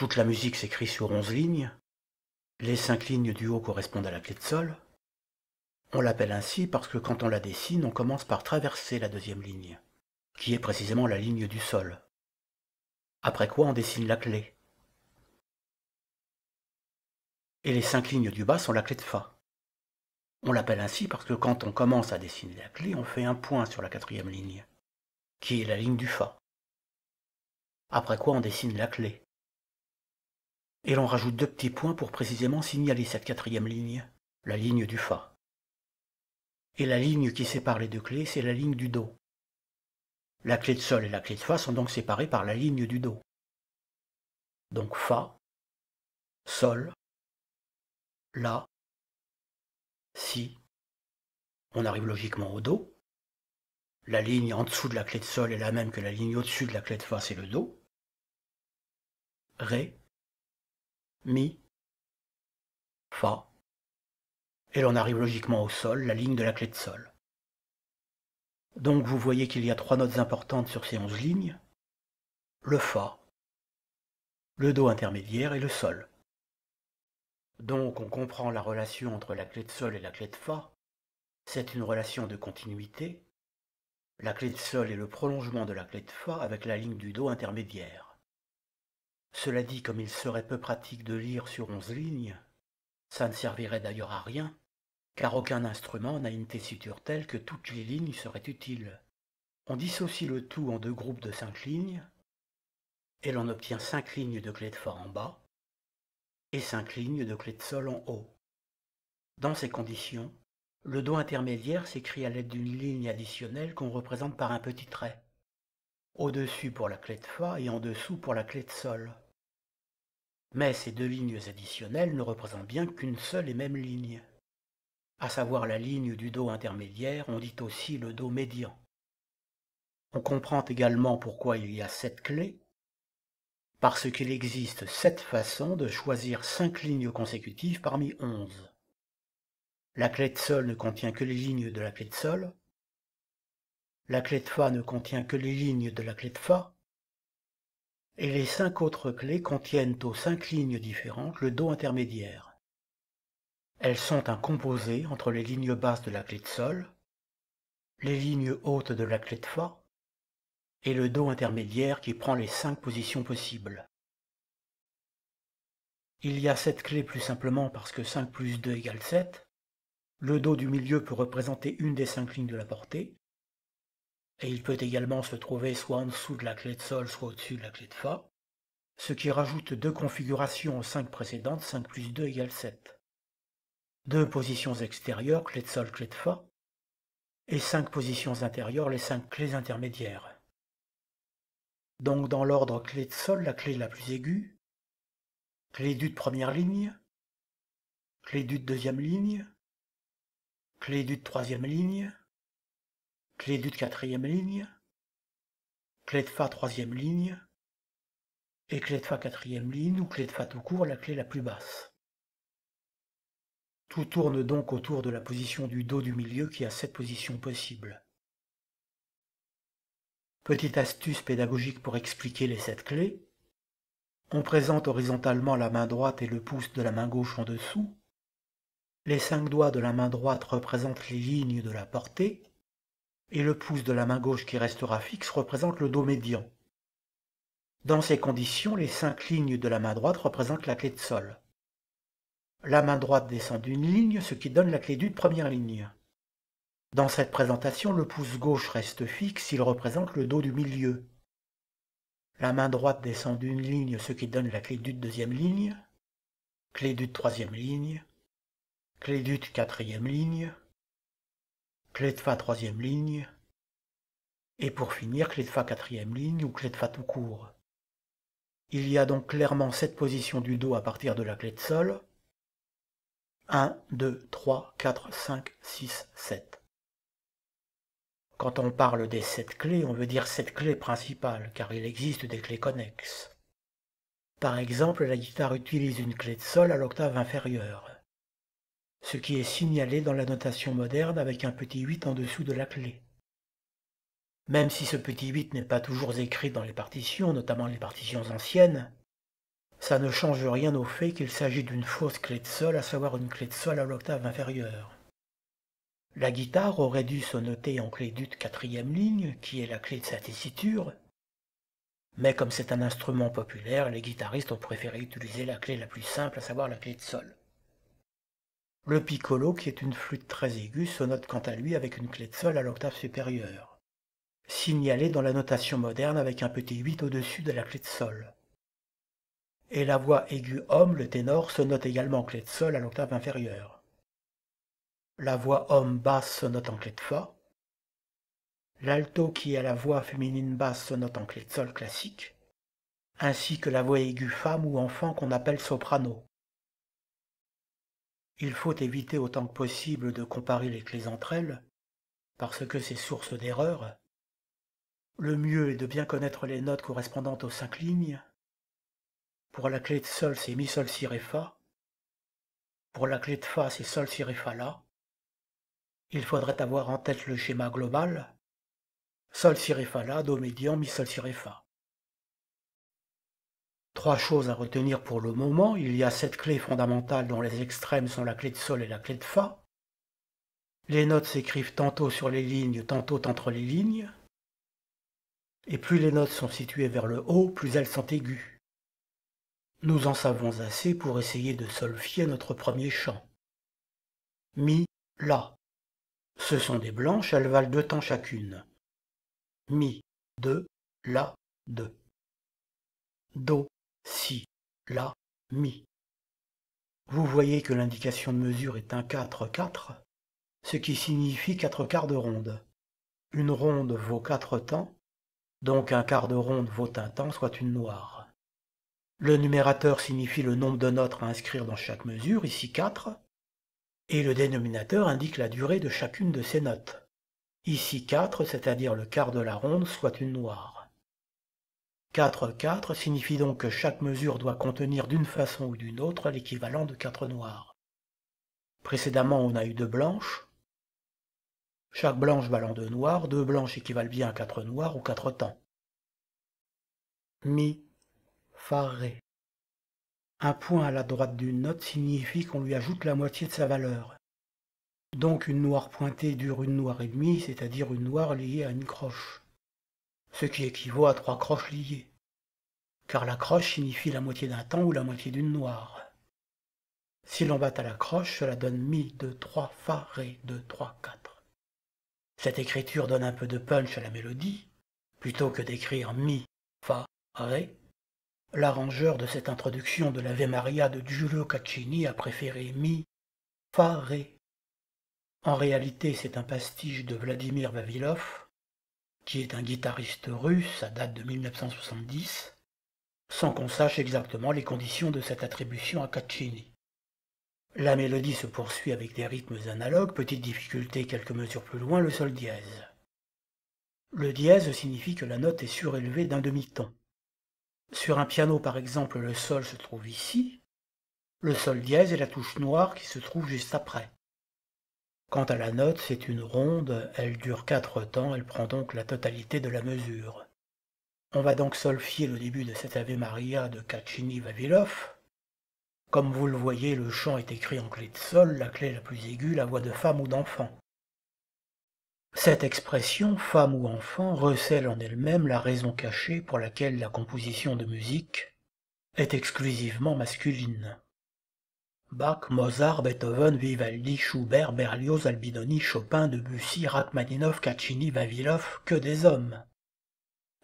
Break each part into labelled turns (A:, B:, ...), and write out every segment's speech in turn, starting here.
A: Toute la musique s'écrit sur onze lignes. Les cinq lignes du haut correspondent à la clé de sol. On l'appelle ainsi parce que quand on la dessine, on commence par traverser la deuxième ligne, qui est précisément la ligne du sol. Après quoi on dessine la clé. Et les cinq lignes du bas sont la clé de Fa. On l'appelle ainsi parce que quand on commence à dessiner la clé, on fait un point sur la quatrième ligne, qui est la ligne du Fa. Après quoi on dessine la clé. Et l'on rajoute deux petits points pour précisément signaler cette quatrième ligne, la ligne du Fa. Et la ligne qui sépare les deux clés, c'est la ligne du Do. La clé de Sol et la clé de Fa sont donc séparées par la ligne du Do. Donc Fa, Sol, La, Si. On arrive logiquement au Do. La ligne en dessous de la clé de Sol est la même que la ligne au-dessus de la clé de Fa, c'est le Do. Ré, mi, fa. Et l'on arrive logiquement au sol, la ligne de la clé de sol. Donc vous voyez qu'il y a trois notes importantes sur ces onze lignes. Le fa, le do intermédiaire et le sol. Donc on comprend la relation entre la clé de sol et la clé de fa. C'est une relation de continuité. La clé de sol est le prolongement de la clé de fa avec la ligne du do intermédiaire. Cela dit, comme il serait peu pratique de lire sur onze lignes, ça ne servirait d'ailleurs à rien, car aucun instrument n'a une tessiture telle que toutes les lignes seraient utiles. On dissocie le tout en deux groupes de cinq lignes, et l'on obtient cinq lignes de clé de fa en bas et cinq lignes de clé de sol en haut. Dans ces conditions, le do intermédiaire s'écrit à l'aide d'une ligne additionnelle qu'on représente par un petit trait au-dessus pour la clé de Fa et en dessous pour la clé de Sol. Mais ces deux lignes additionnelles ne représentent bien qu'une seule et même ligne. À savoir la ligne du Do intermédiaire, on dit aussi le Do médian. On comprend également pourquoi il y a sept clés, parce qu'il existe sept façons de choisir cinq lignes consécutives parmi onze. La clé de sol ne contient que les lignes de la clé de sol, la clé de Fa ne contient que les lignes de la clé de Fa, et les cinq autres clés contiennent aux cinq lignes différentes le Do intermédiaire. Elles sont un composé entre les lignes basses de la clé de Sol, les lignes hautes de la clé de Fa, et le Do intermédiaire qui prend les cinq positions possibles. Il y a sept clés plus simplement parce que 5 plus 2 égale 7. Le Do du milieu peut représenter une des cinq lignes de la portée, et il peut également se trouver soit en dessous de la clé de sol, soit au-dessus de la clé de fa, ce qui rajoute deux configurations aux cinq précédentes, 5 plus 2 égale 7. Deux positions extérieures, clé de sol, clé de fa, et cinq positions intérieures, les cinq clés intermédiaires. Donc dans l'ordre clé de sol, la clé la plus aiguë, clé du de première ligne, clé du de deuxième ligne, clé du de troisième ligne, clé du quatrième ligne, clé de fa troisième ligne, et clé de fa quatrième ligne ou clé de fa tout court, la clé la plus basse. Tout tourne donc autour de la position du dos du milieu qui a cette position possible. Petite astuce pédagogique pour expliquer les sept clés. On présente horizontalement la main droite et le pouce de la main gauche en dessous. Les cinq doigts de la main droite représentent les lignes de la portée et le pouce de la main gauche qui restera fixe représente le dos médian. Dans ces conditions, les cinq lignes de la main droite représentent la clé de sol. La main droite descend d'une ligne, ce qui donne la clé d'une première ligne. Dans cette présentation, le pouce gauche reste fixe, il représente le dos du milieu. La main droite descend d'une ligne, ce qui donne la clé d'une deuxième ligne, clé d'une troisième ligne, clé d'une quatrième ligne, clé de fa troisième ligne, et pour finir clé de fa quatrième ligne ou clé de fa tout court. Il y a donc clairement cette position du Do à partir de la clé de sol. 1, 2, 3, 4, 5, 6, 7. Quand on parle des sept clés, on veut dire 7 clés principales, car il existe des clés connexes. Par exemple, la guitare utilise une clé de sol à l'octave inférieure ce qui est signalé dans la notation moderne avec un petit 8 en dessous de la clé. Même si ce petit 8 n'est pas toujours écrit dans les partitions, notamment les partitions anciennes, ça ne change rien au fait qu'il s'agit d'une fausse clé de sol, à savoir une clé de sol à l'octave inférieure. La guitare aurait dû se noter en clé d'ut quatrième ligne, qui est la clé de sa tessiture, mais comme c'est un instrument populaire, les guitaristes ont préféré utiliser la clé la plus simple, à savoir la clé de sol. Le piccolo, qui est une flûte très aiguë, note quant à lui avec une clé de sol à l'octave supérieure, signalée dans la notation moderne avec un petit 8 au-dessus de la clé de sol. Et la voix aiguë homme, le ténor, note également en clé de sol à l'octave inférieure. La voix homme basse note en clé de fa. L'alto qui est la voix féminine basse note en clé de sol classique, ainsi que la voix aiguë femme ou enfant qu'on appelle soprano. Il faut éviter autant que possible de comparer les clés entre elles, parce que c'est source d'erreur. Le mieux est de bien connaître les notes correspondantes aux cinq lignes. Pour la clé de sol, c'est mi sol si ré fa. Pour la clé de fa, c'est sol si ré fa la. Il faudrait avoir en tête le schéma global. Sol si ré fa la, do médian, mi sol si ré fa. Trois choses à retenir pour le moment. Il y a sept clés fondamentales dont les extrêmes sont la clé de sol et la clé de fa. Les notes s'écrivent tantôt sur les lignes, tantôt entre les lignes. Et plus les notes sont situées vers le haut, plus elles sont aiguës. Nous en savons assez pour essayer de solfier notre premier chant. Mi, La. Ce sont des blanches, elles valent deux temps chacune. Mi, deux, La, deux. Do, si, la, mi. Vous voyez que l'indication de mesure est un 4-4, ce qui signifie 4 quarts de ronde. Une ronde vaut 4 temps, donc un quart de ronde vaut un temps, soit une noire. Le numérateur signifie le nombre de notes à inscrire dans chaque mesure, ici 4, et le dénominateur indique la durée de chacune de ces notes. Ici 4, c'est-à-dire le quart de la ronde, soit une noire. 4-4 signifie donc que chaque mesure doit contenir d'une façon ou d'une autre l'équivalent de 4 noirs. Précédemment, on a eu deux blanches. Chaque blanche valant 2 noirs, deux blanches équivalent bien à 4 noirs ou 4 temps. Mi, fa, ré. Un point à la droite d'une note signifie qu'on lui ajoute la moitié de sa valeur. Donc une noire pointée dure une noire et demie, c'est-à-dire une noire liée à une croche ce qui équivaut à trois croches liées, car la croche signifie la moitié d'un temps ou la moitié d'une noire. Si l'on bat à la croche, cela donne mi, de trois, fa, ré, 2, trois, quatre. Cette écriture donne un peu de punch à la mélodie, plutôt que d'écrire mi, fa, ré. L'arrangeur de cette introduction de l'Ave Maria de Giulio Caccini a préféré mi, fa, ré. En réalité, c'est un pastiche de Vladimir Vavilov, qui est un guitariste russe, à date de 1970, sans qu'on sache exactement les conditions de cette attribution à Caccini. La mélodie se poursuit avec des rythmes analogues, petite difficulté quelques mesures plus loin, le sol dièse. Le dièse signifie que la note est surélevée d'un demi-ton. Sur un piano par exemple, le sol se trouve ici, le sol dièse est la touche noire qui se trouve juste après. Quant à la note, c'est une ronde, elle dure quatre temps, elle prend donc la totalité de la mesure. On va donc solfier le début de cette Ave Maria de Caccini-Vavilov. Comme vous le voyez, le chant est écrit en clé de sol, la clé la plus aiguë, la voix de femme ou d'enfant. Cette expression, femme ou enfant, recèle en elle-même la raison cachée pour laquelle la composition de musique est exclusivement masculine. Bach, Mozart, Beethoven, Vivaldi, Schubert, Berlioz, Albinoni, Chopin, Debussy, Rachmaninoff, Caccini, Vavilov, que des hommes.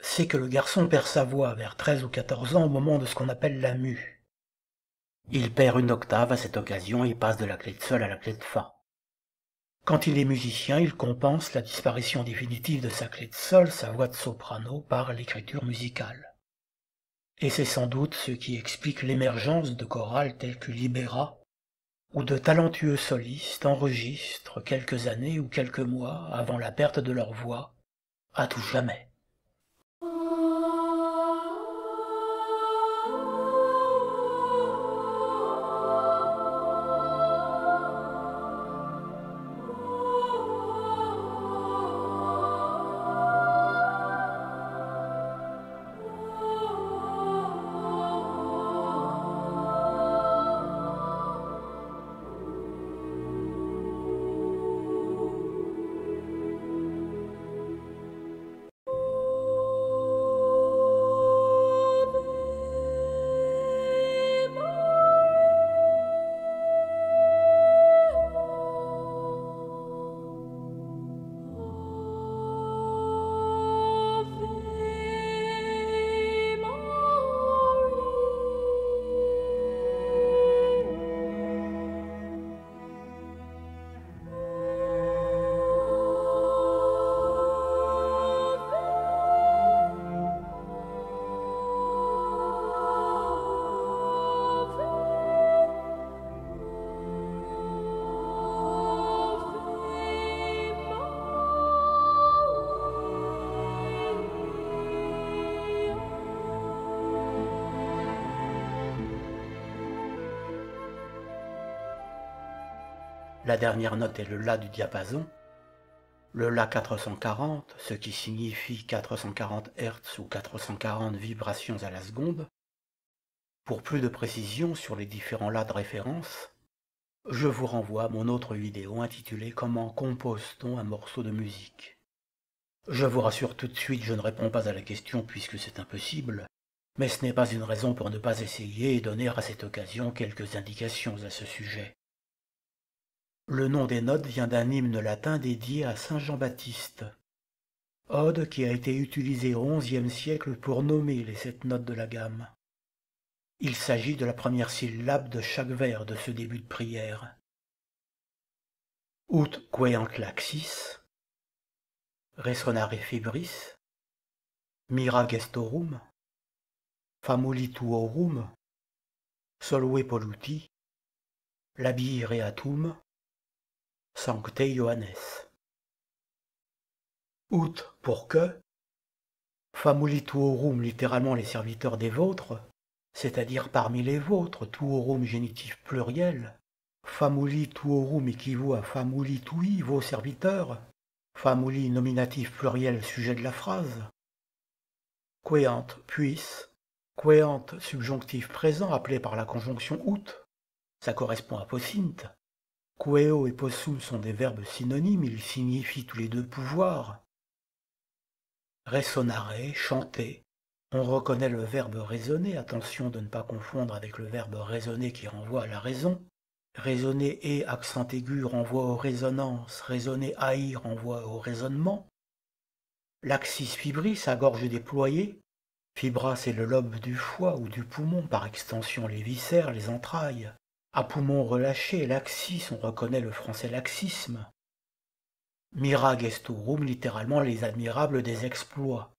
A: C'est que le garçon perd sa voix vers 13 ou 14 ans au moment de ce qu'on appelle la mue. Il perd une octave à cette occasion et passe de la clé de sol à la clé de fa. Quand il est musicien, il compense la disparition définitive de sa clé de sol, sa voix de soprano, par l'écriture musicale et c'est sans doute ce qui explique l'émergence de chorales telles que Libera, où de talentueux solistes enregistrent quelques années ou quelques mois avant la perte de leur voix, à tout jamais. la dernière note est le La du diapason, le La 440, ce qui signifie 440 Hz ou 440 vibrations à la seconde. Pour plus de précision sur les différents La de référence, je vous renvoie à mon autre vidéo intitulée Comment compose-t-on un morceau de musique Je vous rassure tout de suite, je ne réponds pas à la question puisque c'est impossible, mais ce n'est pas une raison pour ne pas essayer et donner à cette occasion quelques indications à ce sujet. Le nom des notes vient d'un hymne latin dédié à saint Jean-Baptiste. Ode qui a été utilisé au XIe siècle pour nommer les sept notes de la gamme. Il s'agit de la première syllabe de chaque vers de ce début de prière. Ut queant resonare fibris, mira gestorum, famulituorum, solve polluti, reatum, Sancte Ioannes. Ut pour que, Famuli tuorum, littéralement les serviteurs des vôtres, c'est-à-dire parmi les vôtres, tuorum génitif pluriel, famuli tuorum équivaut à famuli tui, vos serviteurs, famuli nominatif pluriel sujet de la phrase, queant puisse, queant subjonctif présent appelé par la conjonction ut. ça correspond à possint, « Queo » et possum sont des verbes synonymes, ils signifient tous les deux pouvoirs. « Résonner, chanter. On reconnaît le verbe raisonner, attention de ne pas confondre avec le verbe raisonner qui renvoie à la raison. Raisonner et accent aigu renvoie aux résonances, raisonner haïr renvoie au raisonnement. L'axis fibris à gorge déployée. Fibra, c'est le lobe du foie ou du poumon, par extension les viscères, les entrailles à poumons relâchés, laxis, on reconnaît le français laxisme. Miragestorum, littéralement les admirables des exploits.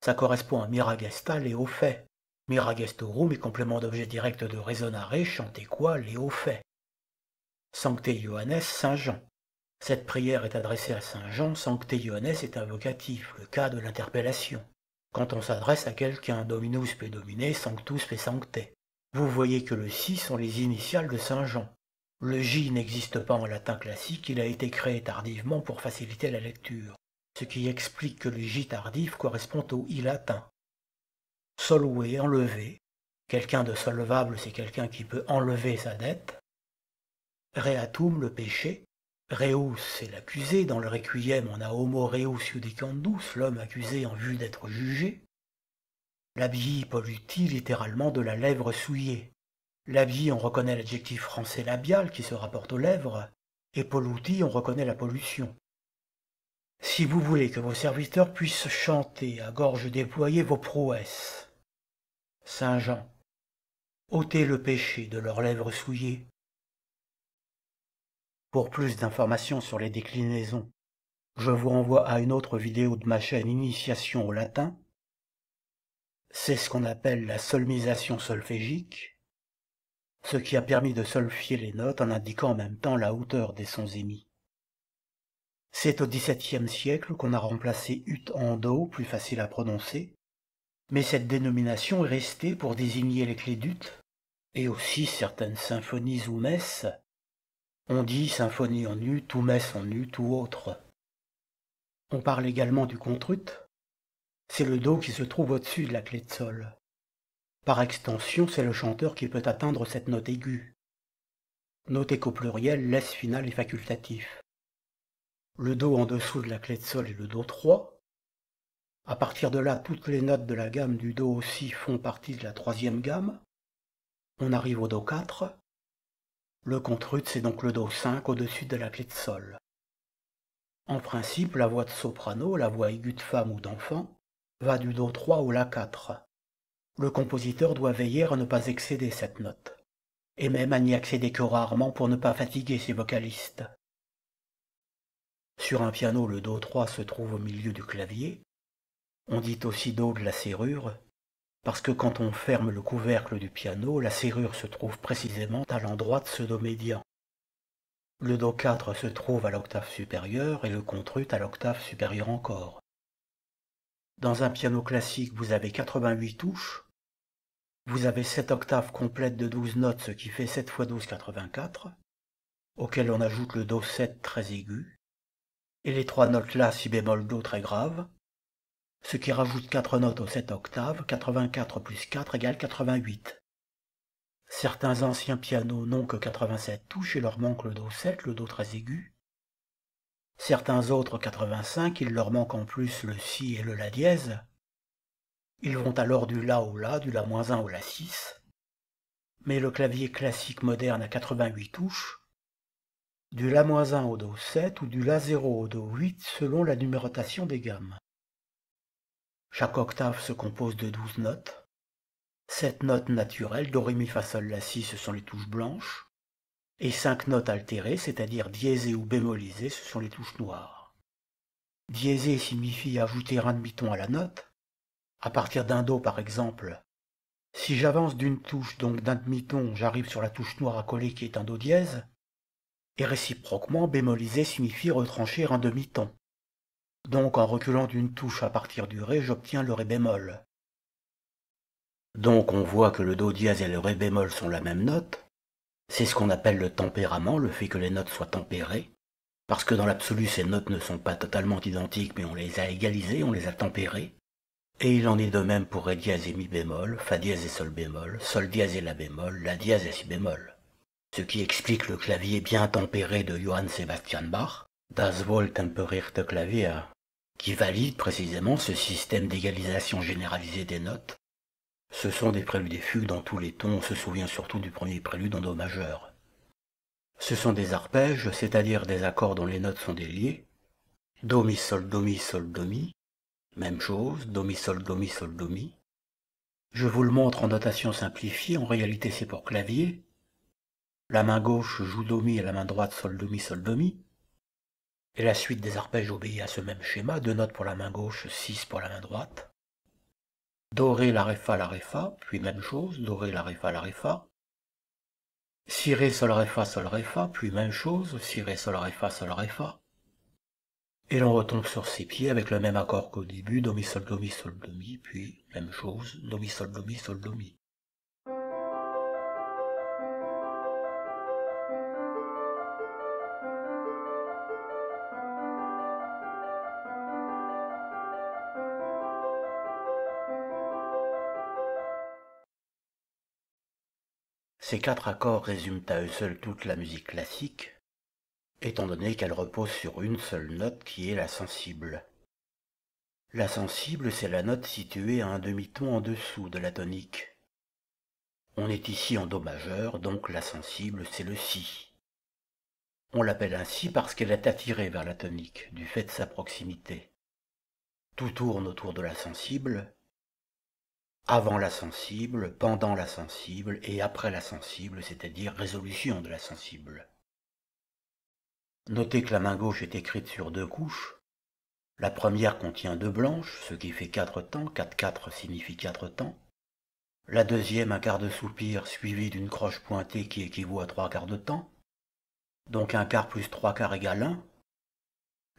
A: Ça correspond à miragesta, les fait. mira Miragestorum est complément d'objet direct de raisonnare, chantez quoi, les hauts faits. Sancte Ioannes Saint Jean. Cette prière est adressée à Saint Jean, Sancte Ioannes est invocatif, le cas de l'interpellation. Quand on s'adresse à quelqu'un, Dominus pe domine, Sanctus pe sancte. Vous voyez que le si » sont les initiales de Saint Jean. Le J n'existe pas en latin classique, il a été créé tardivement pour faciliter la lecture, ce qui explique que le J tardif correspond au I latin. Solué enlevé. Quelqu'un de solvable, c'est quelqu'un qui peut enlever sa dette. Reatum, le péché. Reus, c'est l'accusé. Dans le requiem, on a homo reus judicandus, l'homme accusé en vue d'être jugé vie pollutit littéralement de la lèvre souillée. vie, on reconnaît l'adjectif français labial qui se rapporte aux lèvres, et polluti, on reconnaît la pollution. Si vous voulez que vos serviteurs puissent chanter à gorge déployée vos prouesses. Saint Jean, ôtez le péché de leurs lèvres souillées. Pour plus d'informations sur les déclinaisons, je vous renvoie à une autre vidéo de ma chaîne Initiation au latin c'est ce qu'on appelle la solmisation solfégique, ce qui a permis de solfier les notes en indiquant en même temps la hauteur des sons émis. C'est au XVIIe siècle qu'on a remplacé ut en do, plus facile à prononcer, mais cette dénomination est restée pour désigner les clés d'ut, et aussi certaines symphonies ou messes. On dit symphonie en ut ou messe en ut ou autre. On parle également du contrut, c'est le Do qui se trouve au-dessus de la clé de Sol. Par extension, c'est le chanteur qui peut atteindre cette note aiguë. Notez qu'au pluriel, l'S final est facultatif. Le Do en dessous de la clé de Sol est le Do 3. À partir de là, toutes les notes de la gamme du Do aussi font partie de la troisième gamme. On arrive au Do 4. Le contrut, c'est donc le Do 5 au-dessus de la clé de Sol. En principe, la voix de soprano, la voix aiguë de femme ou d'enfant, va du Do 3 au La 4. Le compositeur doit veiller à ne pas excéder cette note, et même à n'y accéder que rarement pour ne pas fatiguer ses vocalistes. Sur un piano, le Do 3 se trouve au milieu du clavier. On dit aussi Do de la serrure, parce que quand on ferme le couvercle du piano, la serrure se trouve précisément à l'endroit de ce Do médian. Le Do 4 se trouve à l'octave supérieure et le contrut à l'octave supérieure encore. Dans un piano classique, vous avez 88 touches. Vous avez 7 octaves complètes de 12 notes, ce qui fait 7 x 12, 84, auquel on ajoute le Do 7 très aigu, et les 3 notes La, Si bémol, Do très grave, ce qui rajoute 4 notes aux 7 octaves, 84 plus 4 égale 88. Certains anciens pianos n'ont que 87 touches et leur manque le Do 7, le Do très aigu, Certains autres 85, il leur manque en plus le si et le la dièse. Ils vont alors du la au la, du la moins 1 au la 6. Mais le clavier classique moderne a 88 touches, du la moins 1 au do 7 ou du la 0 au do 8 selon la numérotation des gammes. Chaque octave se compose de 12 notes. Sept notes naturelles, do, ré, mi, fa, sol, la, si, ce sont les touches blanches et cinq notes altérées, c'est-à-dire diésées ou bémolisées, ce sont les touches noires. Diésée signifie ajouter un demi-ton à la note. À partir d'un Do, par exemple, si j'avance d'une touche, donc d'un demi-ton, j'arrive sur la touche noire à coller qui est un Do dièse, et réciproquement, bémoliser signifie retrancher un demi-ton. Donc en reculant d'une touche à partir du Ré, j'obtiens le Ré bémol. Donc on voit que le Do dièse et le Ré bémol sont la même note, c'est ce qu'on appelle le tempérament, le fait que les notes soient tempérées, parce que dans l'absolu ces notes ne sont pas totalement identiques, mais on les a égalisées, on les a tempérées, et il en est de même pour Ré dièse et Mi bémol, Fa dièse et Sol bémol, Sol dièse et La bémol, La dièse et Si bémol. Ce qui explique le clavier bien tempéré de Johann Sebastian Bach, Das wohl Klavier, qui valide précisément ce système d'égalisation généralisée des notes ce sont des préludes et fugues dans tous les tons, on se souvient surtout du premier prélude en Do majeur. Ce sont des arpèges, c'est-à-dire des accords dont les notes sont déliées. Do mi sol do mi sol do mi, même chose, do mi sol do mi sol do mi. Je vous le montre en notation simplifiée, en réalité c'est pour clavier. La main gauche joue do mi et la main droite sol do mi sol do mi. Et la suite des arpèges obéit à ce même schéma, deux notes pour la main gauche, six pour la main droite doré la réfa la réfa, puis même chose, doré la réfa la réfa, ré sol réfa sol réfa, puis même chose, ré sol réfa sol réfa. Et l'on retombe sur ses pieds avec le même accord qu'au début, do mi sol do mi sol do mi, puis même chose, do mi sol do mi sol do mi. Ces quatre accords résument à eux seuls toute la musique classique, étant donné qu'elle repose sur une seule note qui est la sensible. La sensible, c'est la note située à un demi-ton en dessous de la tonique. On est ici en Do majeur, donc la sensible, c'est le Si. On l'appelle ainsi parce qu'elle est attirée vers la tonique, du fait de sa proximité. Tout tourne autour de la sensible, avant la sensible, pendant la sensible et après la sensible, c'est-à-dire résolution de la sensible. Notez que la main gauche est écrite sur deux couches. La première contient deux blanches, ce qui fait quatre temps, 4-4 signifie quatre temps. La deuxième un quart de soupir suivi d'une croche pointée qui équivaut à trois quarts de temps. Donc un quart plus trois quarts égale 1.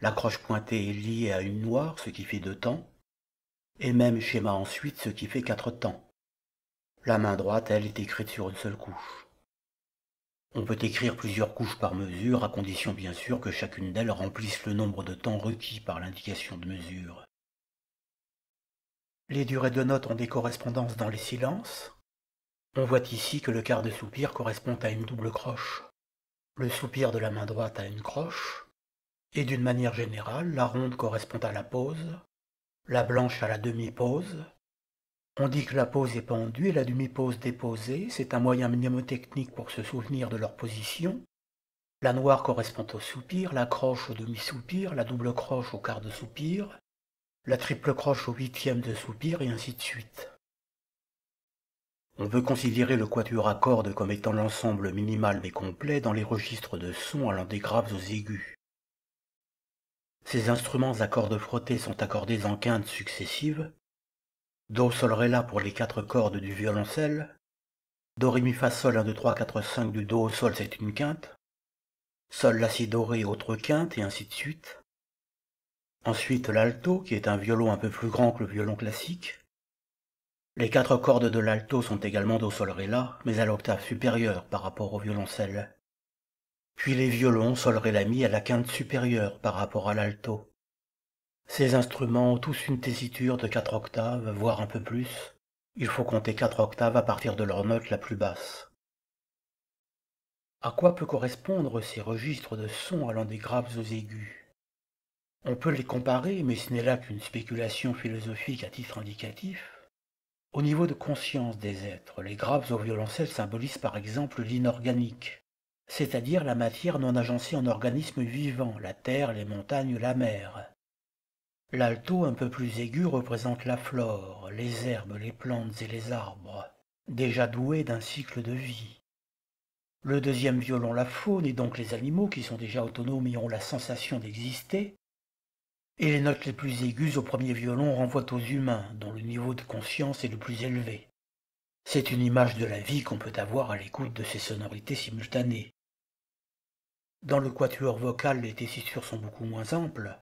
A: La croche pointée est liée à une noire, ce qui fait deux temps et même schéma ensuite ce qui fait quatre temps. La main droite, elle, est écrite sur une seule couche. On peut écrire plusieurs couches par mesure, à condition bien sûr que chacune d'elles remplisse le nombre de temps requis par l'indication de mesure. Les durées de notes ont des correspondances dans les silences. On voit ici que le quart de soupir correspond à une double croche. Le soupir de la main droite à une croche, et d'une manière générale, la ronde correspond à la pause, la blanche à la demi-pause. On dit que la pose est pendue et la demi pose déposée, c'est un moyen mnémotechnique pour se souvenir de leur position. La noire correspond au soupir, la croche au demi-soupir, la double croche au quart de soupir, la triple croche au huitième de soupir et ainsi de suite. On veut considérer le quatuor à cordes comme étant l'ensemble minimal mais complet dans les registres de sons allant des graves aux aigus. Ces instruments à cordes frottées sont accordés en quintes successives. Do sol ré la pour les quatre cordes du violoncelle. Do ré mi fa sol 1 2 3 4 5 du do au sol c'est une quinte. Sol la si do autre quinte et ainsi de suite. Ensuite l'alto qui est un violon un peu plus grand que le violon classique. Les quatre cordes de l'alto sont également do sol ré la mais à l'octave supérieure par rapport au violoncelle. Puis les violons, soleraient la, mi à la quinte supérieure par rapport à l'alto. Ces instruments ont tous une tessiture de quatre octaves, voire un peu plus. Il faut compter quatre octaves à partir de leur note la plus basse. À quoi peut correspondre ces registres de sons allant des graves aux aigus On peut les comparer, mais ce n'est là qu'une spéculation philosophique à titre indicatif. Au niveau de conscience des êtres, les graves aux violoncelles symbolisent par exemple l'inorganique, c'est-à-dire la matière non agencée en organismes vivants, la terre, les montagnes, la mer. L'alto un peu plus aigu représente la flore, les herbes, les plantes et les arbres, déjà doués d'un cycle de vie. Le deuxième violon la faune et donc les animaux qui sont déjà autonomes et ont la sensation d'exister. Et les notes les plus aiguës au premier violon renvoient aux humains, dont le niveau de conscience est le plus élevé. C'est une image de la vie qu'on peut avoir à l'écoute de ces sonorités simultanées. Dans le quatuor vocal, les tessitures sont beaucoup moins amples.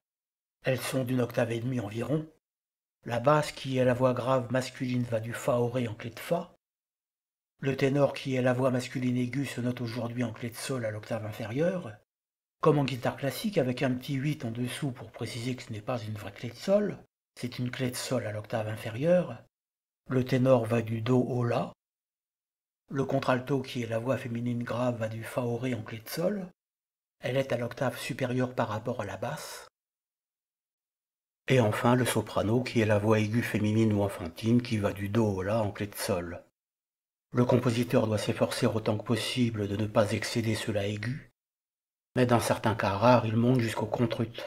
A: Elles sont d'une octave et demie environ. La basse, qui est la voix grave masculine, va du Fa au Ré en clé de Fa. Le ténor, qui est la voix masculine aiguë, se note aujourd'hui en clé de Sol à l'octave inférieure. Comme en guitare classique, avec un petit 8 en dessous pour préciser que ce n'est pas une vraie clé de Sol, c'est une clé de Sol à l'octave inférieure. Le ténor va du Do au La. Le contralto, qui est la voix féminine grave, va du Fa au Ré en clé de Sol. Elle est à l'octave supérieure par rapport à la basse. Et enfin le soprano qui est la voix aiguë féminine ou enfantine qui va du Do au La en clé de sol. Le compositeur doit s'efforcer autant que possible de ne pas excéder cela aigu, mais dans certains cas rares il monte jusqu'au contrut.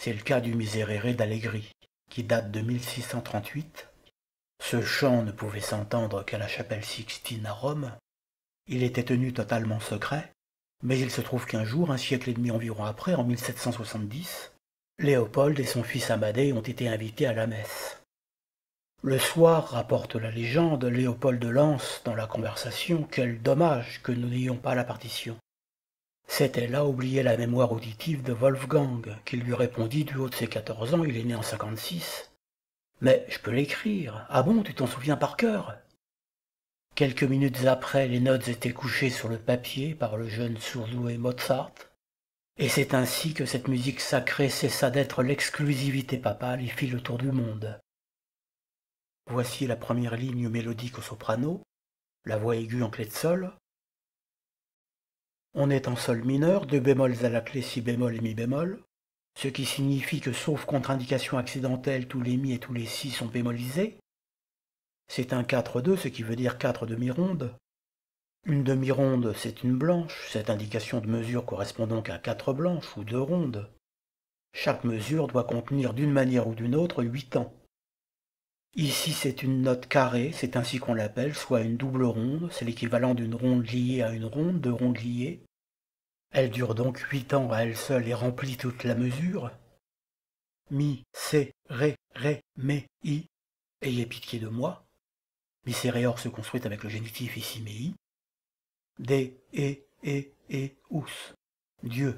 A: C'est le cas du Miserere d'Allegri, qui date de 1638. Ce chant ne pouvait s'entendre qu'à la chapelle Sixtine à Rome. Il était tenu totalement secret, mais il se trouve qu'un jour, un siècle et demi environ après, en 1770, Léopold et son fils Amadé ont été invités à la messe. Le soir, rapporte la légende, Léopold lance dans la conversation Quel dommage que nous n'ayons pas la partition. C'était là oublier la mémoire auditive de Wolfgang, qui lui répondit du haut de ses quatorze ans, il est né en 56. « Mais je peux l'écrire. Ah bon, tu t'en souviens par cœur Quelques minutes après, les notes étaient couchées sur le papier par le jeune sourdoué Mozart, et c'est ainsi que cette musique sacrée cessa d'être l'exclusivité papale et fit le tour du monde. Voici la première ligne mélodique au soprano, la voix aiguë en clé de sol. On est en sol mineur, deux bémols à la clé, si bémol et mi bémol, ce qui signifie que sauf contre-indication accidentelle, tous les mi et tous les si sont bémolisés. C'est un 4-2, ce qui veut dire 4 demi-rondes. Une demi-ronde, c'est une blanche, cette indication de mesure correspond donc à 4 blanches ou 2 rondes. Chaque mesure doit contenir d'une manière ou d'une autre 8 ans. Ici, c'est une note carrée, c'est ainsi qu'on l'appelle, soit une double ronde, c'est l'équivalent d'une ronde liée à une ronde, de rondes liées. Elle dure donc 8 ans à elle seule et remplit toute la mesure. Mi, C, Ré, Ré, Mé, I. Ayez pitié de moi. Miséréor se construit avec le génitif ici Des, et, et, et, e, e, ous. Dieu.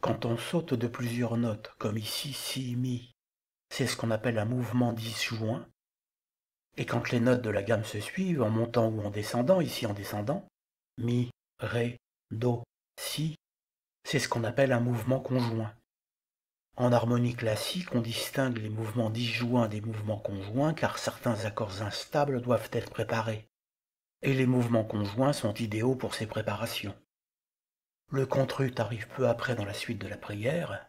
A: Quand on saute de plusieurs notes, comme ici, si, mi, c'est ce qu'on appelle un mouvement disjoint. Et quand les notes de la gamme se suivent, en montant ou en descendant, ici en descendant, mi, ré, do, si, c'est ce qu'on appelle un mouvement conjoint. En harmonie classique, on distingue les mouvements disjoints des mouvements conjoints car certains accords instables doivent être préparés. Et les mouvements conjoints sont idéaux pour ces préparations. Le contrut arrive peu après dans la suite de la prière,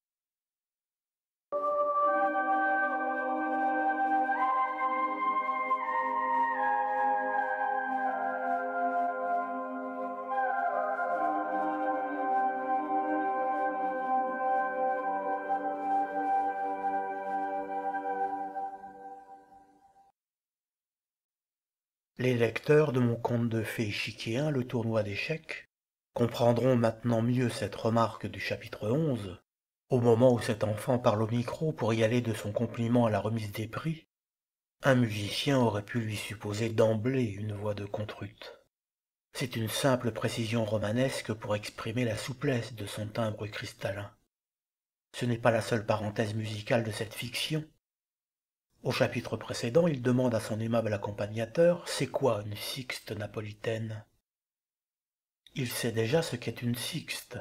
A: Les lecteurs de mon conte de fées Chiquéen, le tournoi d'échecs, comprendront maintenant mieux cette remarque du chapitre 11, au moment où cet enfant parle au micro pour y aller de son compliment à la remise des prix, un musicien aurait pu lui supposer d'emblée une voix de contrute. C'est une simple précision romanesque pour exprimer la souplesse de son timbre cristallin. Ce n'est pas la seule parenthèse musicale de cette fiction, au chapitre précédent, il demande à son aimable accompagnateur C'est quoi une sixte napolitaine Il sait déjà ce qu'est une sixte.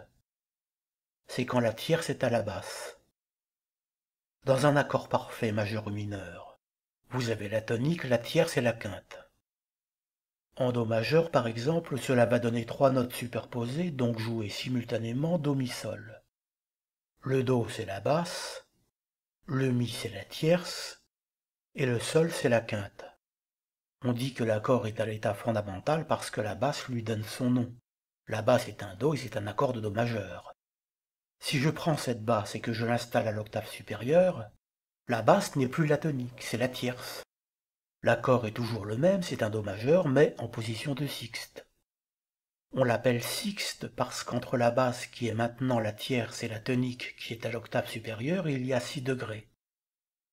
A: C'est quand la tierce est à la basse. Dans un accord parfait majeur ou mineur, vous avez la tonique, la tierce et la quinte. En Do majeur, par exemple, cela va donner trois notes superposées, donc jouées simultanément Do mi-sol. Le Do, c'est la basse, le Mi, c'est la tierce, et le sol c'est la quinte. On dit que l'accord est à l'état fondamental parce que la basse lui donne son nom. La basse est un Do et c'est un accord de Do majeur. Si je prends cette basse et que je l'installe à l'octave supérieure, la basse n'est plus la tonique, c'est la tierce. L'accord est toujours le même, c'est un Do majeur, mais en position de sixte. On l'appelle sixte parce qu'entre la basse qui est maintenant la tierce et la tonique qui est à l'octave supérieure, il y a six degrés.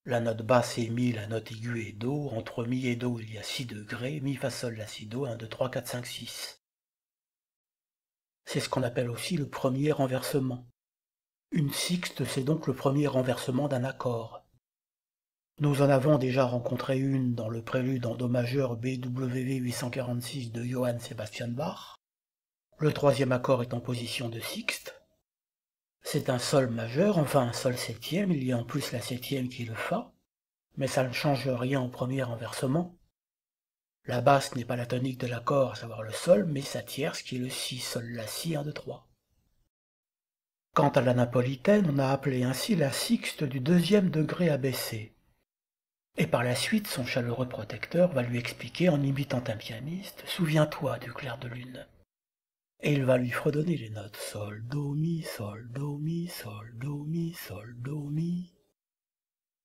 A: La note basse est Mi, la note aiguë est Do. Entre Mi et Do, il y a six degrés. Mi, Fa, Sol, La, Si, Do. 1, 2, 3, 4, 5, 6. C'est ce qu'on appelle aussi le premier renversement. Une sixte, c'est donc le premier renversement d'un accord. Nous en avons déjà rencontré une dans le prélude en Do majeur BWV 846 de Johann Sebastian Bach. Le troisième accord est en position de sixte. C'est un sol majeur, enfin un sol septième, il y a en plus la septième qui est le Fa, mais ça ne change rien au premier renversement. La basse n'est pas la tonique de l'accord, à savoir le sol, mais sa tierce qui est le Si, sol, la Si, 1, 2, 3. Quant à la napolitaine, on a appelé ainsi la sixte du deuxième degré abaissé. Et par la suite, son chaleureux protecteur va lui expliquer en imitant un pianiste Souviens-toi du clair de lune. Et il va lui fredonner les notes Sol, Do, Mi, Sol, Do, Mi, Sol, Do, Mi, Sol, Do, Mi.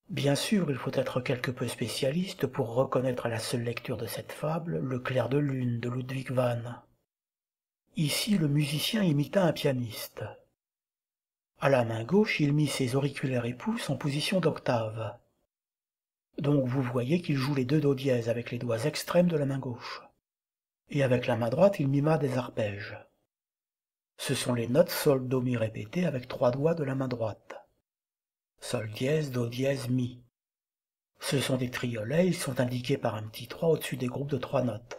A: Bien sûr, il faut être quelque peu spécialiste pour reconnaître à la seule lecture de cette fable le clair de lune de Ludwig van. Ici, le musicien imita un pianiste. À la main gauche, il mit ses auriculaires et pouces en position d'octave. Donc vous voyez qu'il joue les deux do dièses avec les doigts extrêmes de la main gauche et avec la main droite il mima des arpèges. Ce sont les notes sol do mi répétées avec trois doigts de la main droite. Sol dièse, do dièse, mi. Ce sont des triolets, ils sont indiqués par un petit 3 au-dessus des groupes de trois notes.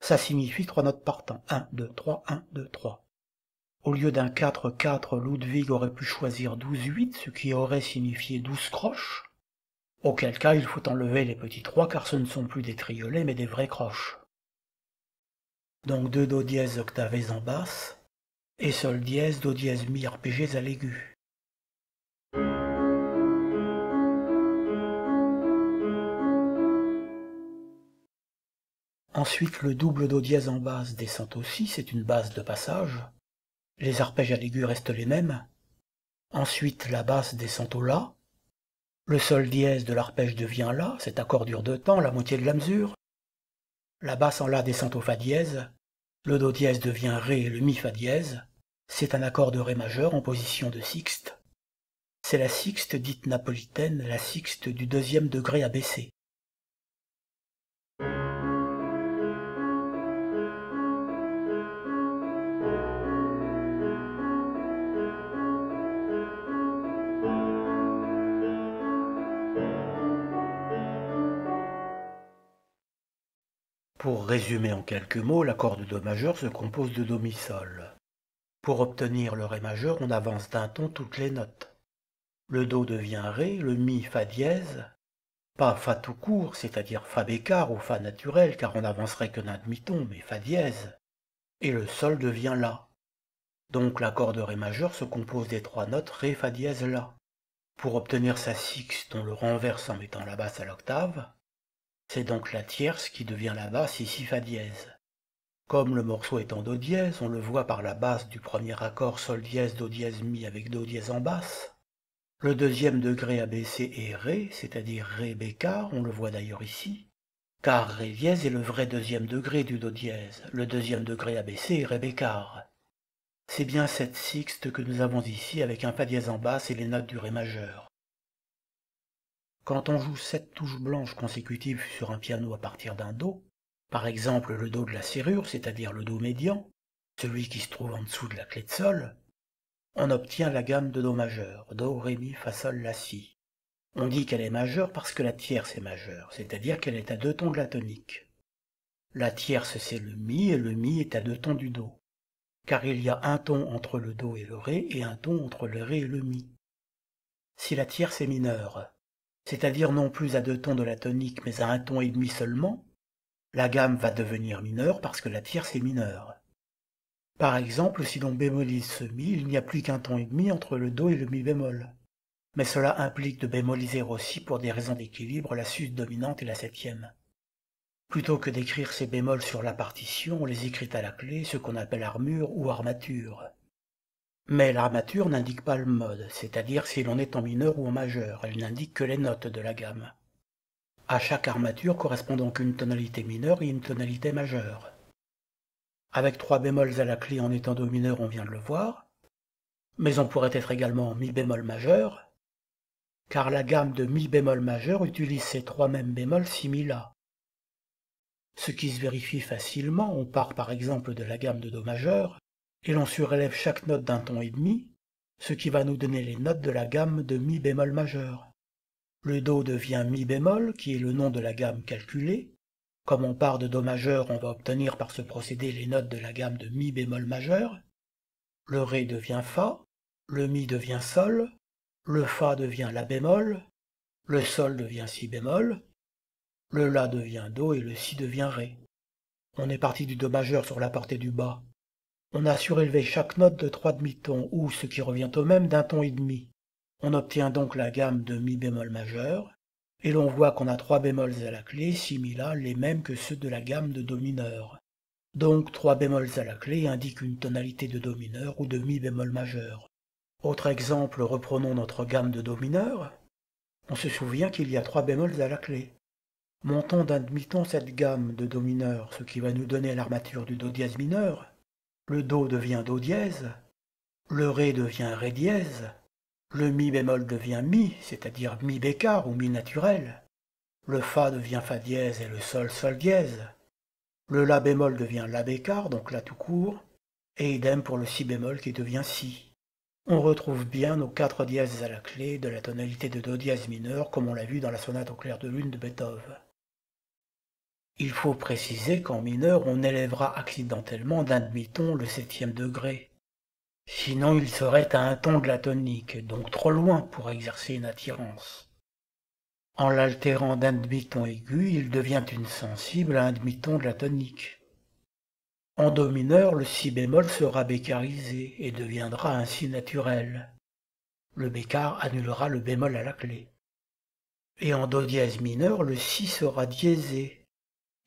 A: Ça signifie trois notes partant. 1, 2, 3, 1, 2, 3. Au lieu d'un 4, 4, Ludwig aurait pu choisir 12, 8, ce qui aurait signifié 12 croches, auquel cas il faut enlever les petits 3 car ce ne sont plus des triolets mais des vraies croches donc deux Do dièse octavés en basse, et Sol dièse, Do dièse Mi arpégés à l'aigu. Ensuite, le double Do dièse en basse descend aussi, c'est une basse de passage. Les arpèges à l'aigu restent les mêmes. Ensuite, la basse descend au La. Le Sol dièse de l'arpège devient La, cet accord dure deux temps, la moitié de la mesure la basse en la descend au fa dièse, le do dièse devient ré et le mi fa dièse, c'est un accord de ré majeur en position de sixte. C'est la sixte dite napolitaine, la sixte du deuxième degré abaissé. Pour résumer en quelques mots, l'accord de Do majeur se compose de Do mi sol. Pour obtenir le Ré majeur, on avance d'un ton toutes les notes. Le Do devient Ré, le Mi Fa dièse, pas Fa tout court, c'est-à-dire Fa bécard ou Fa naturel, car on n'avancerait que d'un demi-ton, mais Fa dièse, et le Sol devient La. Donc l'accord de Ré majeur se compose des trois notes Ré, Fa dièse, La. Pour obtenir sa sixte, on le renverse en mettant la basse à l'octave, c'est donc la tierce qui devient la basse ici Fa dièse. Comme le morceau est en Do dièse, on le voit par la basse du premier accord Sol dièse, Do dièse mi avec Do dièse en basse. Le deuxième degré abaissé est Ré, c'est-à-dire Ré bécard, on le voit d'ailleurs ici, car Ré dièse est le vrai deuxième degré du Do dièse, le deuxième degré abaissé est Ré bécard. C'est bien cette sixte que nous avons ici avec un Fa dièse en basse et les notes du Ré majeur. Quand on joue sept touches blanches consécutives sur un piano à partir d'un Do, par exemple le Do de la serrure, c'est-à-dire le Do médian, celui qui se trouve en dessous de la clé de sol, on obtient la gamme de Do majeur, Do, Ré, Mi, Fa, Sol, La, Si. On dit qu'elle est majeure parce que la tierce est majeure, c'est-à-dire qu'elle est à deux tons de la tonique. La tierce c'est le Mi et le Mi est à deux tons du Do, car il y a un ton entre le Do et le Ré et un ton entre le Ré et le Mi. Si la tierce est mineure, c'est-à-dire non plus à deux tons de la tonique, mais à un ton et demi seulement, la gamme va devenir mineure parce que la tierce est mineure. Par exemple, si l'on bémolise ce mi, il n'y a plus qu'un ton et demi entre le do et le mi bémol. Mais cela implique de bémoliser aussi pour des raisons d'équilibre la sus dominante et la septième. Plutôt que d'écrire ces bémols sur la partition, on les écrit à la clé, ce qu'on appelle armure ou armature. Mais l'armature n'indique pas le mode, c'est-à-dire si l'on est en mineur ou en majeur, elle n'indique que les notes de la gamme. À chaque armature correspond donc une tonalité mineure et une tonalité majeure. Avec trois bémols à la clé en étant do mineur, on vient de le voir, mais on pourrait être également mi bémol majeur, car la gamme de mi bémol majeur utilise ces trois mêmes bémols simila. Ce qui se vérifie facilement, on part par exemple de la gamme de do majeur, et l'on surélève chaque note d'un ton et demi, ce qui va nous donner les notes de la gamme de mi bémol majeur. Le do devient mi bémol, qui est le nom de la gamme calculée. Comme on part de do majeur, on va obtenir par ce procédé les notes de la gamme de mi bémol majeur. Le ré devient fa, le mi devient sol, le fa devient la bémol, le sol devient si bémol, le la devient do et le si devient ré. On est parti du do majeur sur la portée du bas on a surélevé chaque note de trois demi-tons ou, ce qui revient au même, d'un ton et demi. On obtient donc la gamme de mi bémol majeur, et l'on voit qu'on a trois bémols à la clé, similaires, les mêmes que ceux de la gamme de do mineur. Donc trois bémols à la clé indiquent une tonalité de do mineur ou de mi bémol majeur. Autre exemple, reprenons notre gamme de do mineur. On se souvient qu'il y a trois bémols à la clé. Montons d'un demi-ton cette gamme de do mineur, ce qui va nous donner l'armature du do dièse mineur, le Do devient Do dièse, le Ré devient Ré dièse, le Mi bémol devient Mi, c'est-à-dire Mi bécard ou Mi naturel, le Fa devient Fa dièse et le Sol Sol dièse, le La bémol devient La bécard, donc La tout court, et idem pour le Si bémol qui devient Si on retrouve bien nos quatre dièses à la clé de la tonalité de Do dièse mineur comme on l'a vu dans la sonate au clair de lune de Beethoven. Il faut préciser qu'en mineur, on élèvera accidentellement d'un demi-ton le septième degré. Sinon, il serait à un ton de la tonique, donc trop loin pour exercer une attirance. En l'altérant d'un demi-ton aigu, il devient une sensible à un demi-ton de la tonique. En do mineur, le si bémol sera bécarisé et deviendra ainsi naturel. Le bécar annulera le bémol à la clé. Et en do dièse mineur, le si sera diésé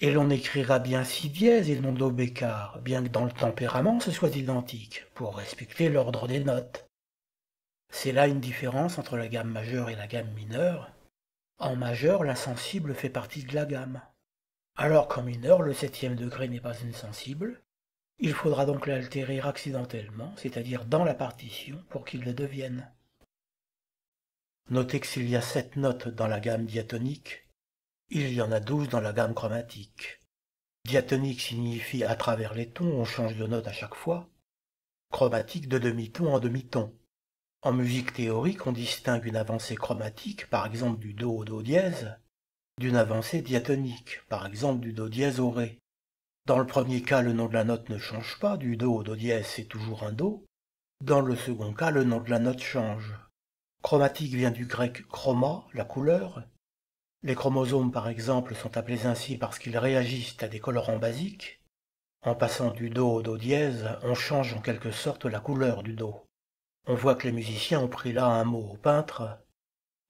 A: et l'on écrira bien si dièse et non do bécard, bien que dans le tempérament ce soit identique, pour respecter l'ordre des notes. C'est là une différence entre la gamme majeure et la gamme mineure. En majeur, la sensible fait partie de la gamme. Alors qu'en mineur, le septième degré n'est pas insensible, Il faudra donc l'altérer accidentellement, c'est-à-dire dans la partition, pour qu'il le devienne. Notez que s'il y a sept notes dans la gamme diatonique, il y en a douze dans la gamme chromatique. Diatonique signifie à travers les tons, on change de note à chaque fois. Chromatique de demi-ton en demi-ton. En musique théorique, on distingue une avancée chromatique, par exemple du Do au Do dièse, d'une avancée diatonique, par exemple du Do dièse au Ré. Dans le premier cas, le nom de la note ne change pas, du Do au Do dièse c'est toujours un Do. Dans le second cas, le nom de la note change. Chromatique vient du grec chroma, la couleur, les chromosomes, par exemple, sont appelés ainsi parce qu'ils réagissent à des colorants basiques. En passant du Do au Do dièse, on change en quelque sorte la couleur du Do. On voit que les musiciens ont pris là un mot au peintre.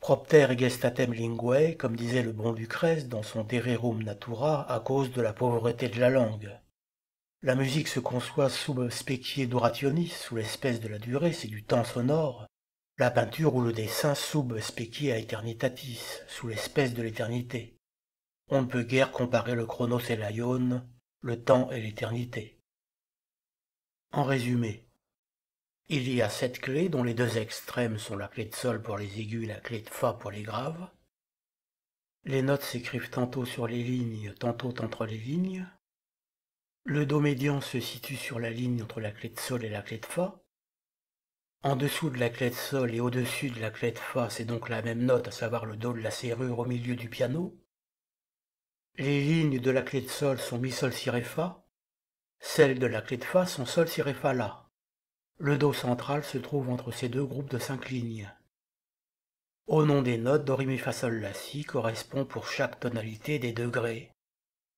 A: Propter gestatem linguae, comme disait le bon Lucrèce dans son De Natura, à cause de la pauvreté de la langue. La musique se conçoit sous « specie durationis, sous l'espèce de la durée, c'est du temps sonore, la peinture ou le dessin sub specie eternitatis, sous l'espèce de l'éternité. On ne peut guère comparer le chronos et l'aion, le temps et l'éternité. En résumé, il y a sept clés dont les deux extrêmes sont la clé de sol pour les aigus et la clé de fa pour les graves. Les notes s'écrivent tantôt sur les lignes, tantôt entre les lignes. Le do médian se situe sur la ligne entre la clé de sol et la clé de fa en dessous de la clé de sol et au-dessus de la clé de fa, c'est donc la même note, à savoir le do de la serrure au milieu du piano. Les lignes de la clé de sol sont mi sol si ré fa. Celles de la clé de fa sont sol si ré fa la. Le do central se trouve entre ces deux groupes de cinq lignes. Au nom des notes, do ré mi fa sol la si correspond pour chaque tonalité des degrés,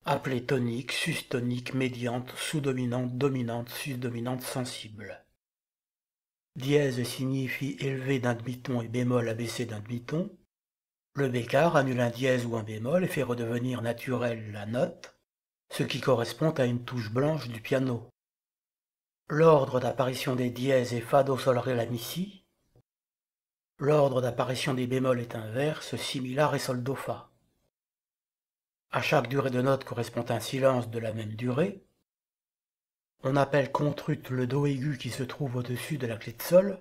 A: appelés tonique, sustonique, médiante, sous-dominante, dominante, sus-dominante, sensible. Dièse signifie élevé d'un demi-ton et bémol abaissé d'un demi-ton. Le bécard annule un dièse ou un bémol et fait redevenir naturelle la note, ce qui correspond à une touche blanche du piano. L'ordre d'apparition des dièses est Fa, Do, Sol, Ré, La, Mi, Si. L'ordre d'apparition des bémols est inverse, Si, Mi, La, Ré, Sol, Do, Fa. À chaque durée de note correspond un silence de la même durée, on appelle contrute le do aigu qui se trouve au-dessus de la clé de sol.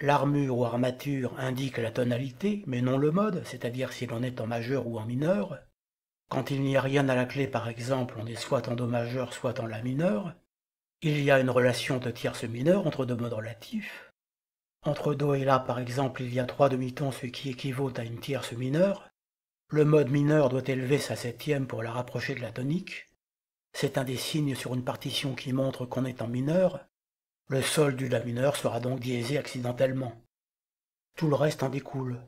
A: L'armure ou armature indique la tonalité, mais non le mode, c'est-à-dire si l'on est en majeur ou en mineur. Quand il n'y a rien à la clé, par exemple, on est soit en Do majeur, soit en La mineur. Il y a une relation de tierce mineure entre deux modes relatifs. Entre Do et La, par exemple, il y a trois demi-tons, ce qui équivaut à une tierce mineure. Le mode mineur doit élever sa septième pour la rapprocher de la tonique. C'est un des signes sur une partition qui montre qu'on est en mineur. Le sol du La mineur sera donc diésé accidentellement. Tout le reste en découle.